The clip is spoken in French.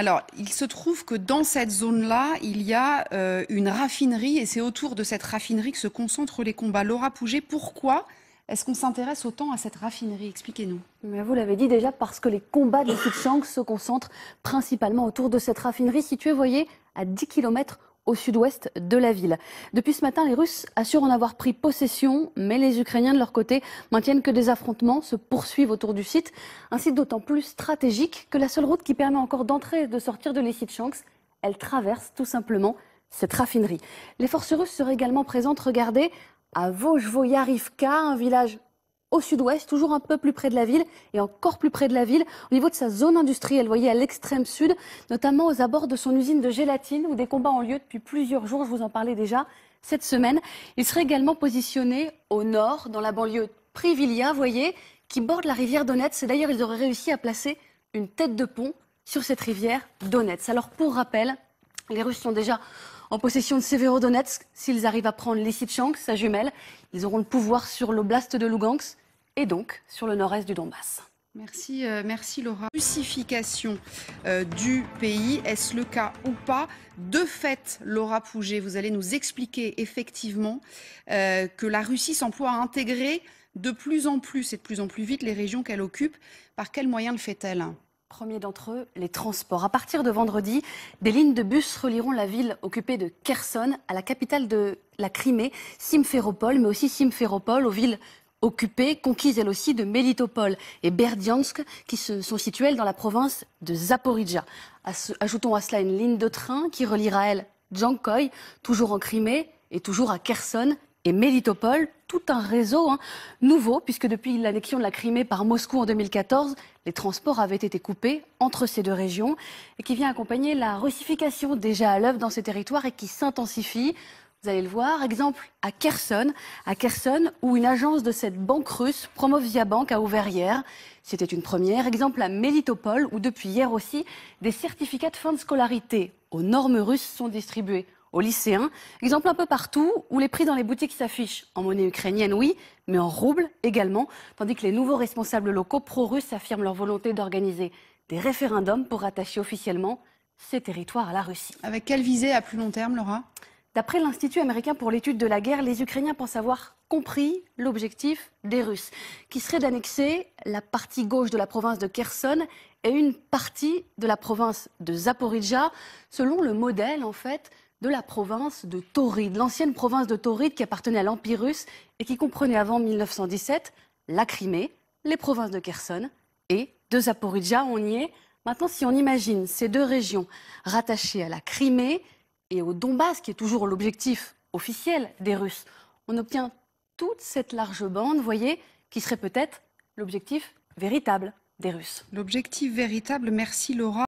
Alors, il se trouve que dans cette zone-là, il y a euh, une raffinerie et c'est autour de cette raffinerie que se concentrent les combats. Laura Pouget, pourquoi est-ce qu'on s'intéresse autant à cette raffinerie Expliquez-nous. vous l'avez dit déjà, parce que les combats de l'équipe se concentrent principalement autour de cette raffinerie située, voyez, à 10 km au sud-ouest de la ville. Depuis ce matin, les Russes assurent en avoir pris possession, mais les Ukrainiens de leur côté maintiennent que des affrontements se poursuivent autour du site, un site d'autant plus stratégique que la seule route qui permet encore d'entrer et de sortir de Lysychansk, elle traverse tout simplement cette raffinerie. Les forces russes seraient également présentes, regardez, à Vojvoyarivka, un village au sud-ouest, toujours un peu plus près de la ville et encore plus près de la ville, au niveau de sa zone industrielle, vous voyez, à l'extrême sud, notamment aux abords de son usine de gélatine où des combats ont lieu depuis plusieurs jours, je vous en parlais déjà cette semaine. Il serait également positionné au nord, dans la banlieue Privilia, vous voyez, qui borde la rivière Donetsk. C'est d'ailleurs, ils auraient réussi à placer une tête de pont sur cette rivière Donetsk. Alors, pour rappel, les Russes sont déjà en possession de Severodonetsk. S'ils arrivent à prendre Lysychansk, sa jumelle, ils auront le pouvoir sur l'oblast de Lugansk et donc sur le nord-est du Donbass. Merci, euh, merci Laura. Russification euh, du pays, est-ce le cas ou pas De fait, Laura Pouget, vous allez nous expliquer effectivement euh, que la Russie s'emploie à intégrer de plus en plus et de plus en plus vite les régions qu'elle occupe. Par quels moyens le fait-elle Premier d'entre eux, les transports. À partir de vendredi, des lignes de bus relieront la ville occupée de Kherson à la capitale de la Crimée, Simferopol, mais aussi Simferopol aux villes occupée, conquise elle aussi de Melitopol et Berdiansk, qui se sont situées dans la province de Zaporizhia. Ajoutons à cela une ligne de train qui reliera elle Djankoy, toujours en Crimée, et toujours à Kherson et Melitopol, tout un réseau hein, nouveau, puisque depuis l'annexion de la Crimée par Moscou en 2014, les transports avaient été coupés entre ces deux régions, et qui vient accompagner la russification déjà à l'œuvre dans ces territoires et qui s'intensifie. Vous allez le voir. Exemple à Kherson, à Kherson où une agence de cette banque russe, Promovia Bank, a ouvert hier. C'était une première. Exemple à Melitopol où depuis hier aussi, des certificats de fin de scolarité aux normes russes sont distribués aux lycéens. Exemple un peu partout où les prix dans les boutiques s'affichent en monnaie ukrainienne, oui, mais en rouble également, tandis que les nouveaux responsables locaux pro-russes affirment leur volonté d'organiser des référendums pour rattacher officiellement ces territoires à la Russie. Avec quelle visée à plus long terme, Laura D'après l'Institut américain pour l'étude de la guerre, les Ukrainiens pensent avoir compris l'objectif des Russes, qui serait d'annexer la partie gauche de la province de Kherson et une partie de la province de Zaporizhia, selon le modèle en fait de la province de Tauride, l'ancienne province de Tauride qui appartenait à l'Empire russe et qui comprenait avant 1917 la Crimée, les provinces de Kherson et de Zaporizhia. On y est. Maintenant, si on imagine ces deux régions rattachées à la Crimée, et au Donbass, qui est toujours l'objectif officiel des Russes, on obtient toute cette large bande, voyez, qui serait peut-être l'objectif véritable des Russes. L'objectif véritable, merci Laura.